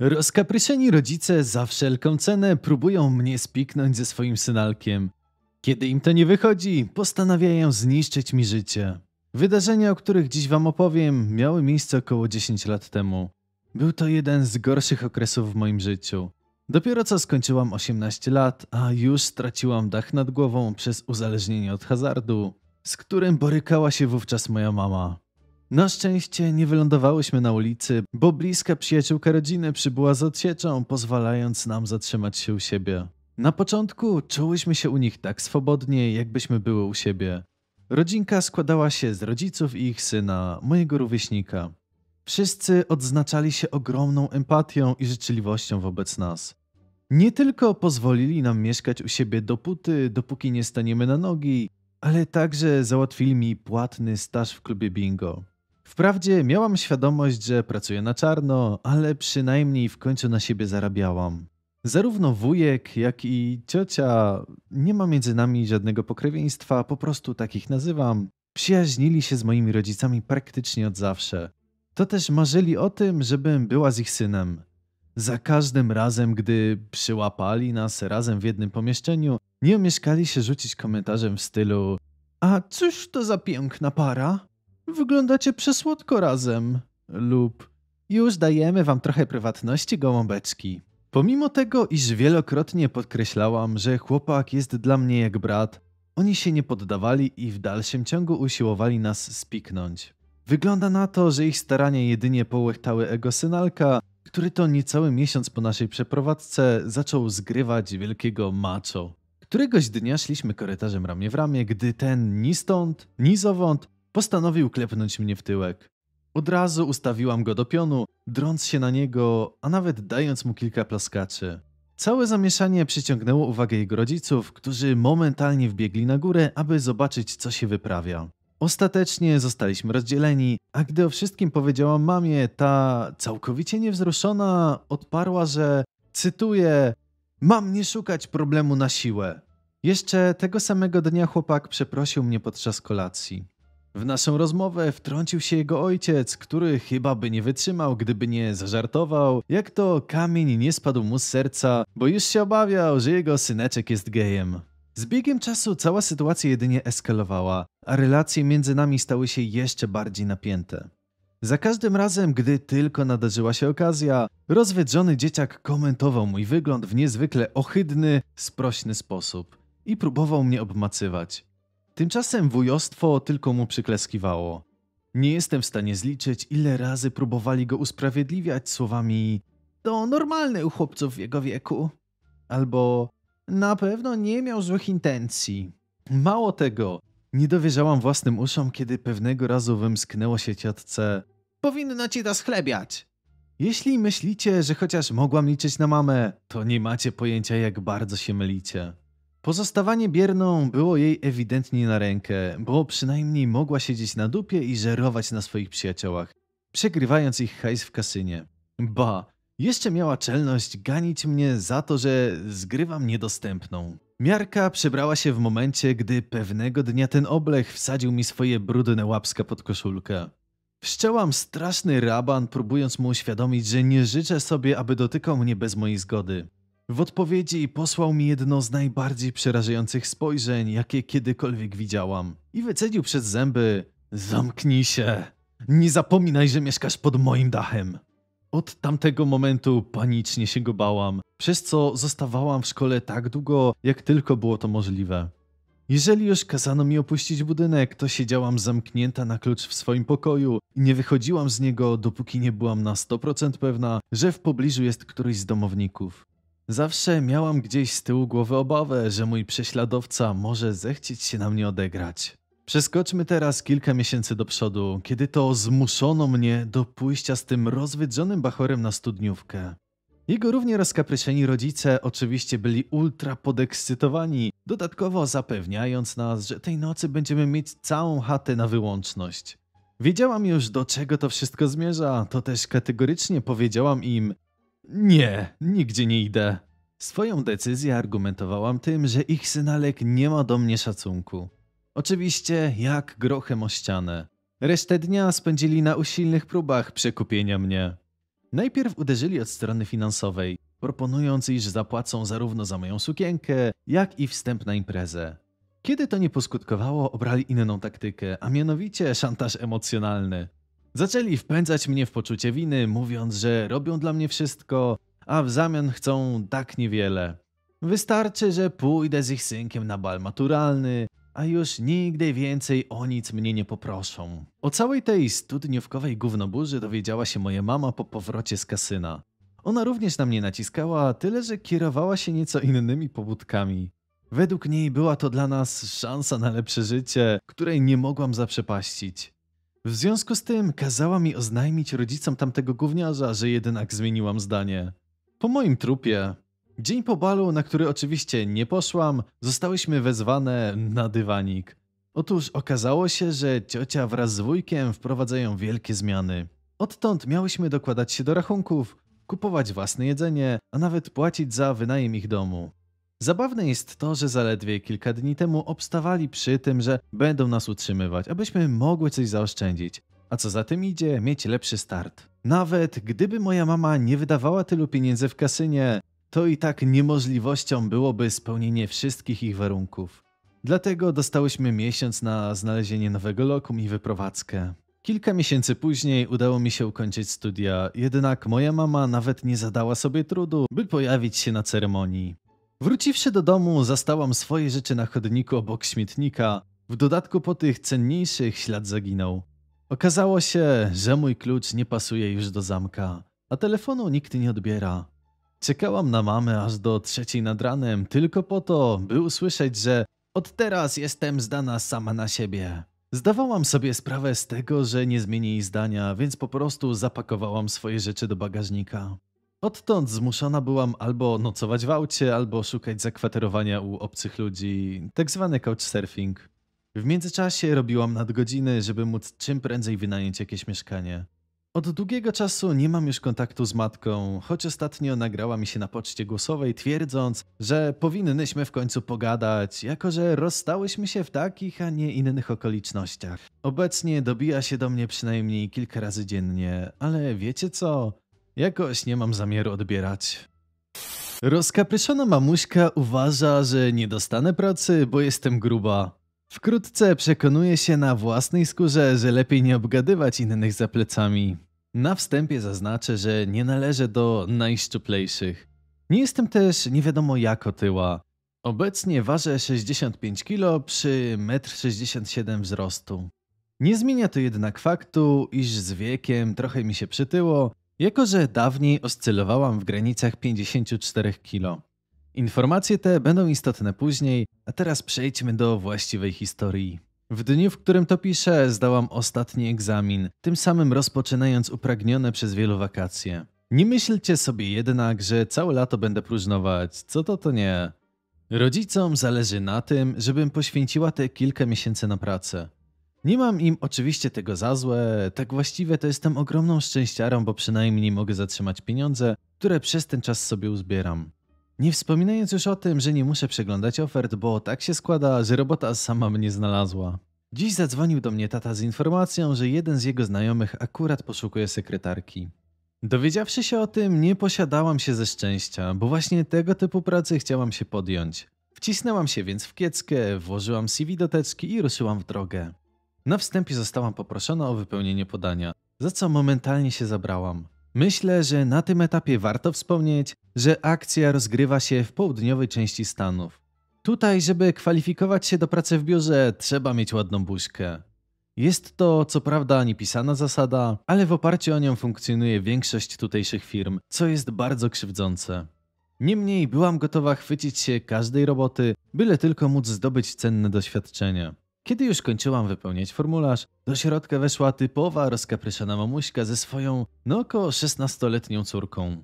Rozkapryszeni rodzice za wszelką cenę próbują mnie spiknąć ze swoim synalkiem. Kiedy im to nie wychodzi, postanawiają zniszczyć mi życie. Wydarzenia, o których dziś wam opowiem, miały miejsce około 10 lat temu. Był to jeden z gorszych okresów w moim życiu. Dopiero co skończyłam 18 lat, a już straciłam dach nad głową przez uzależnienie od hazardu, z którym borykała się wówczas moja mama. Na szczęście nie wylądowałyśmy na ulicy, bo bliska przyjaciółka rodziny przybyła z odsieczą, pozwalając nam zatrzymać się u siebie. Na początku czułyśmy się u nich tak swobodnie, jakbyśmy były u siebie. Rodzinka składała się z rodziców i ich syna, mojego rówieśnika. Wszyscy odznaczali się ogromną empatią i życzliwością wobec nas. Nie tylko pozwolili nam mieszkać u siebie dopóty, dopóki nie staniemy na nogi, ale także załatwili mi płatny staż w klubie bingo. Wprawdzie miałam świadomość, że pracuję na czarno, ale przynajmniej w końcu na siebie zarabiałam. Zarówno wujek, jak i ciocia, nie ma między nami żadnego pokrewieństwa, po prostu takich nazywam, przyjaźnili się z moimi rodzicami praktycznie od zawsze. To też marzyli o tym, żebym była z ich synem. Za każdym razem, gdy przyłapali nas razem w jednym pomieszczeniu, nie omieszkali się rzucić komentarzem w stylu A cóż to za piękna para? Wyglądacie przesłodko razem. Lub już dajemy wam trochę prywatności, gołąbeczki. Pomimo tego, iż wielokrotnie podkreślałam, że chłopak jest dla mnie jak brat, oni się nie poddawali i w dalszym ciągu usiłowali nas spiknąć. Wygląda na to, że ich starania jedynie połechtały ego synalka, który to niecały miesiąc po naszej przeprowadzce zaczął zgrywać wielkiego macho. Któregoś dnia szliśmy korytarzem ramię w ramię, gdy ten ni stąd, ni zowąd Postanowił klepnąć mnie w tyłek. Od razu ustawiłam go do pionu, drąc się na niego, a nawet dając mu kilka plaskaczy. Całe zamieszanie przyciągnęło uwagę jego rodziców, którzy momentalnie wbiegli na górę, aby zobaczyć, co się wyprawia. Ostatecznie zostaliśmy rozdzieleni, a gdy o wszystkim powiedziałam mamie, ta całkowicie niewzruszona odparła, że cytuję: Mam nie szukać problemu na siłę. Jeszcze tego samego dnia chłopak przeprosił mnie podczas kolacji. W naszą rozmowę wtrącił się jego ojciec, który chyba by nie wytrzymał, gdyby nie zażartował, jak to kamień nie spadł mu z serca, bo już się obawiał, że jego syneczek jest gejem. Z biegiem czasu cała sytuacja jedynie eskalowała, a relacje między nami stały się jeszcze bardziej napięte. Za każdym razem, gdy tylko nadarzyła się okazja, rozwiedrzony dzieciak komentował mój wygląd w niezwykle ohydny, sprośny sposób i próbował mnie obmacywać. Tymczasem wujostwo tylko mu przykleskiwało. Nie jestem w stanie zliczyć, ile razy próbowali go usprawiedliwiać słowami to normalne u chłopców w jego wieku. Albo na pewno nie miał złych intencji. Mało tego, nie dowierzałam własnym uszom, kiedy pewnego razu wymsknęło się ciotce Powinno ci to schlebiać. Jeśli myślicie, że chociaż mogłam liczyć na mamę, to nie macie pojęcia jak bardzo się mylicie. Pozostawanie bierną było jej ewidentnie na rękę, bo przynajmniej mogła siedzieć na dupie i żerować na swoich przyjaciołach, przegrywając ich hajs w kasynie. Ba, jeszcze miała czelność ganić mnie za to, że zgrywam niedostępną. Miarka przebrała się w momencie, gdy pewnego dnia ten oblech wsadził mi swoje brudne łapska pod koszulkę. Wszczęłam straszny raban, próbując mu uświadomić, że nie życzę sobie, aby dotykał mnie bez mojej zgody. W odpowiedzi posłał mi jedno z najbardziej przerażających spojrzeń, jakie kiedykolwiek widziałam, i wycedził przez zęby: Zamknij się! Nie zapominaj, że mieszkasz pod moim dachem! Od tamtego momentu panicznie się go bałam, przez co zostawałam w szkole tak długo, jak tylko było to możliwe. Jeżeli już kazano mi opuścić budynek, to siedziałam zamknięta na klucz w swoim pokoju i nie wychodziłam z niego, dopóki nie byłam na 100% pewna, że w pobliżu jest któryś z domowników. Zawsze miałam gdzieś z tyłu głowy obawę, że mój prześladowca może zechcieć się na mnie odegrać. Przeskoczmy teraz kilka miesięcy do przodu, kiedy to zmuszono mnie do pójścia z tym rozwydrzonym bachorem na studniówkę. Jego równie rozkapryszeni rodzice oczywiście byli ultra podekscytowani, dodatkowo zapewniając nas, że tej nocy będziemy mieć całą chatę na wyłączność. Wiedziałam już do czego to wszystko zmierza, to też kategorycznie powiedziałam im, nie, nigdzie nie idę. Swoją decyzję argumentowałam tym, że ich synalek nie ma do mnie szacunku. Oczywiście jak grochem o ścianę. Resztę dnia spędzili na usilnych próbach przekupienia mnie. Najpierw uderzyli od strony finansowej, proponując, iż zapłacą zarówno za moją sukienkę, jak i wstęp na imprezę. Kiedy to nie poskutkowało, obrali inną taktykę, a mianowicie szantaż emocjonalny. Zaczęli wpędzać mnie w poczucie winy, mówiąc, że robią dla mnie wszystko, a w zamian chcą tak niewiele. Wystarczy, że pójdę z ich synkiem na bal maturalny, a już nigdy więcej o nic mnie nie poproszą. O całej tej studniówkowej gównoburzy dowiedziała się moja mama po powrocie z kasyna. Ona również na mnie naciskała, tyle że kierowała się nieco innymi pobudkami. Według niej była to dla nas szansa na lepsze życie, której nie mogłam zaprzepaścić. W związku z tym kazała mi oznajmić rodzicom tamtego gówniarza, że jednak zmieniłam zdanie. Po moim trupie. Dzień po balu, na który oczywiście nie poszłam, zostałyśmy wezwane na dywanik. Otóż okazało się, że ciocia wraz z wujkiem wprowadzają wielkie zmiany. Odtąd miałyśmy dokładać się do rachunków, kupować własne jedzenie, a nawet płacić za wynajem ich domu. Zabawne jest to, że zaledwie kilka dni temu obstawali przy tym, że będą nas utrzymywać, abyśmy mogły coś zaoszczędzić, a co za tym idzie, mieć lepszy start. Nawet gdyby moja mama nie wydawała tylu pieniędzy w kasynie, to i tak niemożliwością byłoby spełnienie wszystkich ich warunków. Dlatego dostałyśmy miesiąc na znalezienie nowego lokum i wyprowadzkę. Kilka miesięcy później udało mi się ukończyć studia, jednak moja mama nawet nie zadała sobie trudu, by pojawić się na ceremonii. Wróciwszy do domu, zastałam swoje rzeczy na chodniku obok śmietnika. W dodatku po tych cenniejszych ślad zaginął. Okazało się, że mój klucz nie pasuje już do zamka, a telefonu nikt nie odbiera. Czekałam na mamę aż do trzeciej nad ranem, tylko po to, by usłyszeć, że od teraz jestem zdana sama na siebie. Zdawałam sobie sprawę z tego, że nie zmieni jej zdania, więc po prostu zapakowałam swoje rzeczy do bagażnika. Odtąd zmuszona byłam albo nocować w aucie, albo szukać zakwaterowania u obcych ludzi, tak zwany couchsurfing. W międzyczasie robiłam nadgodziny, żeby móc czym prędzej wynająć jakieś mieszkanie. Od długiego czasu nie mam już kontaktu z matką, choć ostatnio nagrała mi się na poczcie głosowej twierdząc, że powinnyśmy w końcu pogadać, jako że rozstałyśmy się w takich, a nie innych okolicznościach. Obecnie dobija się do mnie przynajmniej kilka razy dziennie, ale wiecie co? Jakoś nie mam zamiaru odbierać. Rozkapryszona mamuśka uważa, że nie dostanę pracy, bo jestem gruba. Wkrótce przekonuje się na własnej skórze, że lepiej nie obgadywać innych za plecami. Na wstępie zaznaczę, że nie należę do najszczuplejszych. Nie jestem też nie wiadomo jak otyła. Obecnie ważę 65 kg przy 1,67 m wzrostu. Nie zmienia to jednak faktu, iż z wiekiem trochę mi się przytyło jako, że dawniej oscylowałam w granicach 54 kg. Informacje te będą istotne później, a teraz przejdźmy do właściwej historii. W dniu, w którym to piszę, zdałam ostatni egzamin, tym samym rozpoczynając upragnione przez wielu wakacje. Nie myślcie sobie jednak, że całe lato będę próżnować, co to to nie. Rodzicom zależy na tym, żebym poświęciła te kilka miesięcy na pracę. Nie mam im oczywiście tego za złe, tak właściwie to jestem ogromną szczęściarą, bo przynajmniej mogę zatrzymać pieniądze, które przez ten czas sobie uzbieram. Nie wspominając już o tym, że nie muszę przeglądać ofert, bo tak się składa, że robota sama mnie znalazła. Dziś zadzwonił do mnie tata z informacją, że jeden z jego znajomych akurat poszukuje sekretarki. Dowiedziawszy się o tym, nie posiadałam się ze szczęścia, bo właśnie tego typu pracy chciałam się podjąć. Wcisnęłam się więc w kieckę, włożyłam CV do teczki i ruszyłam w drogę. Na wstępie zostałam poproszona o wypełnienie podania, za co momentalnie się zabrałam. Myślę, że na tym etapie warto wspomnieć, że akcja rozgrywa się w południowej części Stanów. Tutaj, żeby kwalifikować się do pracy w biurze, trzeba mieć ładną buźkę. Jest to co prawda niepisana zasada, ale w oparciu o nią funkcjonuje większość tutejszych firm, co jest bardzo krzywdzące. Niemniej byłam gotowa chwycić się każdej roboty, byle tylko móc zdobyć cenne doświadczenie. Kiedy już kończyłam wypełniać formularz, do środka weszła typowa rozkapryszana mamuśka ze swoją, no około 16-letnią córką.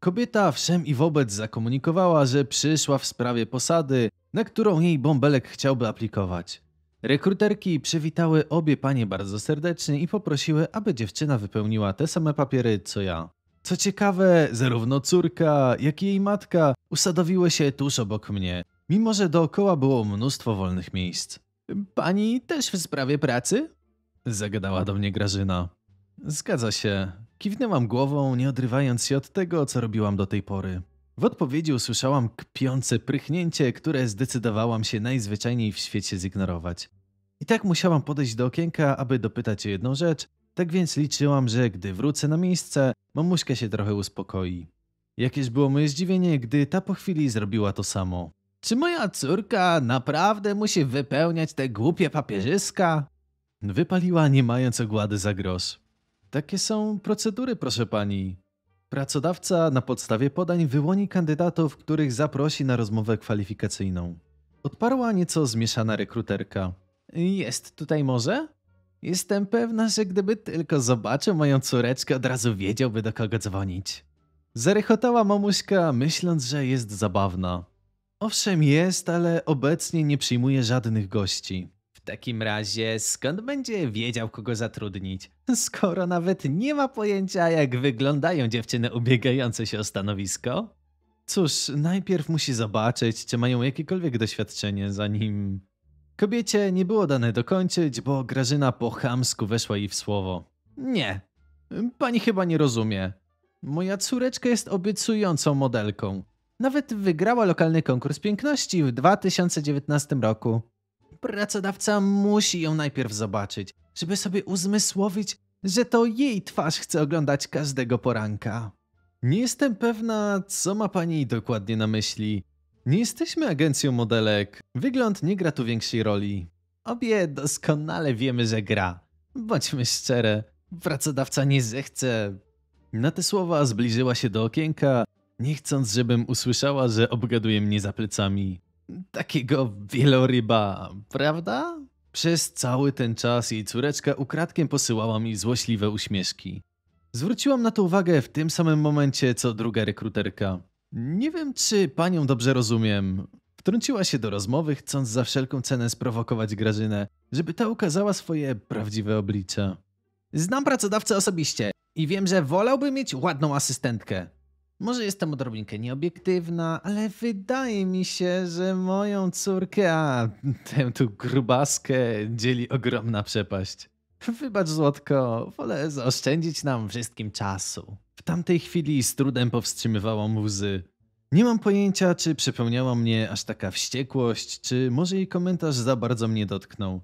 Kobieta wszem i wobec zakomunikowała, że przyszła w sprawie posady, na którą jej bąbelek chciałby aplikować. Rekruterki przywitały obie panie bardzo serdecznie i poprosiły, aby dziewczyna wypełniła te same papiery co ja. Co ciekawe, zarówno córka, jak i jej matka usadowiły się tuż obok mnie, mimo że dookoła było mnóstwo wolnych miejsc. Pani też w sprawie pracy? Zagadała do mnie Grażyna. Zgadza się. Kiwnęłam głową, nie odrywając się od tego, co robiłam do tej pory. W odpowiedzi usłyszałam kpiące prychnięcie, które zdecydowałam się najzwyczajniej w świecie zignorować. I tak musiałam podejść do okienka, aby dopytać o jedną rzecz, tak więc liczyłam, że gdy wrócę na miejsce, mamuśka się trochę uspokoi. Jakież było moje zdziwienie, gdy ta po chwili zrobiła to samo. Czy moja córka naprawdę musi wypełniać te głupie papierzyska? Wypaliła, nie mając ogłady za grosz. Takie są procedury, proszę pani. Pracodawca na podstawie podań wyłoni kandydatów, których zaprosi na rozmowę kwalifikacyjną. Odparła nieco zmieszana rekruterka. Jest tutaj może? Jestem pewna, że gdyby tylko zobaczył moją córeczkę, od razu wiedziałby do kogo dzwonić. Zarychotała mamuśka, myśląc, że jest zabawna. Owszem jest, ale obecnie nie przyjmuje żadnych gości. W takim razie skąd będzie wiedział, kogo zatrudnić? Skoro nawet nie ma pojęcia, jak wyglądają dziewczyny ubiegające się o stanowisko? Cóż, najpierw musi zobaczyć, czy mają jakiekolwiek doświadczenie, zanim. Kobiecie nie było dane dokończyć, bo Grażyna po chamsku weszła jej w słowo. Nie, pani chyba nie rozumie. Moja córeczka jest obiecującą modelką. Nawet wygrała lokalny konkurs piękności w 2019 roku. Pracodawca musi ją najpierw zobaczyć, żeby sobie uzmysłowić, że to jej twarz chce oglądać każdego poranka. Nie jestem pewna, co ma pani dokładnie na myśli. Nie jesteśmy agencją modelek. Wygląd nie gra tu większej roli. Obie doskonale wiemy, że gra. Bądźmy szczere, pracodawca nie zechce. Na te słowa zbliżyła się do okienka nie chcąc, żebym usłyszała, że obgaduje mnie za plecami takiego wieloryba, prawda? Przez cały ten czas jej córeczka ukradkiem posyłała mi złośliwe uśmieszki. Zwróciłam na to uwagę w tym samym momencie, co druga rekruterka. Nie wiem, czy panią dobrze rozumiem. Wtrąciła się do rozmowy, chcąc za wszelką cenę sprowokować Grażynę, żeby ta ukazała swoje prawdziwe oblicze. Znam pracodawcę osobiście i wiem, że wolałby mieć ładną asystentkę. Może jestem odrobinkę nieobiektywna, ale wydaje mi się, że moją córkę, a tę tu grubaskę dzieli ogromna przepaść. Wybacz, Złotko, wolę zaoszczędzić nam wszystkim czasu. W tamtej chwili z trudem powstrzymywałam łzy. Nie mam pojęcia, czy przepełniała mnie aż taka wściekłość, czy może jej komentarz za bardzo mnie dotknął.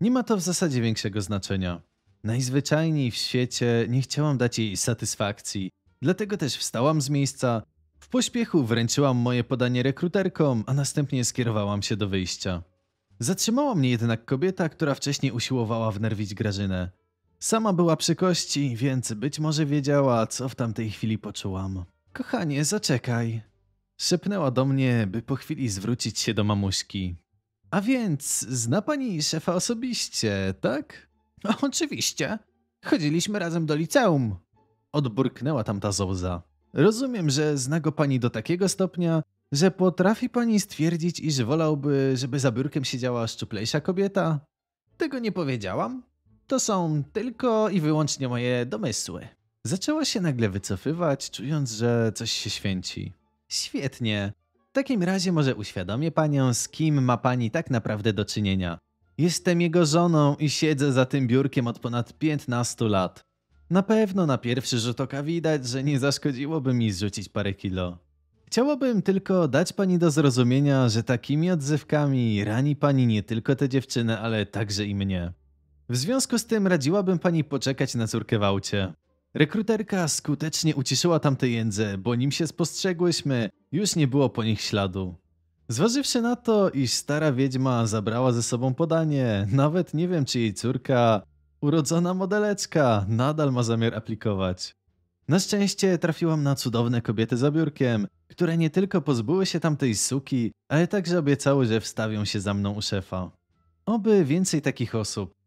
Nie ma to w zasadzie większego znaczenia. Najzwyczajniej w świecie nie chciałam dać jej satysfakcji, Dlatego też wstałam z miejsca, w pośpiechu wręczyłam moje podanie rekruterkom, a następnie skierowałam się do wyjścia. Zatrzymała mnie jednak kobieta, która wcześniej usiłowała wnerwić Grażynę. Sama była przy kości, więc być może wiedziała, co w tamtej chwili poczułam. Kochanie, zaczekaj. Szepnęła do mnie, by po chwili zwrócić się do mamuśki. A więc, zna pani szefa osobiście, tak? Oczywiście. Chodziliśmy razem do liceum. Odburknęła tamta zołza. Rozumiem, że zna go pani do takiego stopnia, że potrafi pani stwierdzić, iż wolałby, żeby za biurkiem siedziała szczuplejsza kobieta? Tego nie powiedziałam. To są tylko i wyłącznie moje domysły. Zaczęła się nagle wycofywać, czując, że coś się święci. Świetnie. W takim razie może uświadomię panią, z kim ma pani tak naprawdę do czynienia. Jestem jego żoną i siedzę za tym biurkiem od ponad 15 lat. Na pewno na pierwszy rzut oka widać, że nie zaszkodziłoby mi zrzucić parę kilo. Chciałabym tylko dać pani do zrozumienia, że takimi odzywkami rani pani nie tylko tę dziewczynę, ale także i mnie. W związku z tym radziłabym pani poczekać na córkę w aucie. Rekruterka skutecznie uciszyła tamte jędze, bo nim się spostrzegłyśmy, już nie było po nich śladu. Zważywszy na to, iż stara wiedźma zabrała ze sobą podanie, nawet nie wiem czy jej córka, urodzona modelecka nadal ma zamiar aplikować. Na szczęście trafiłam na cudowne kobiety za biurkiem, które nie tylko pozbyły się tamtej suki, ale także obiecały, że wstawią się za mną u szefa. Oby więcej takich osób.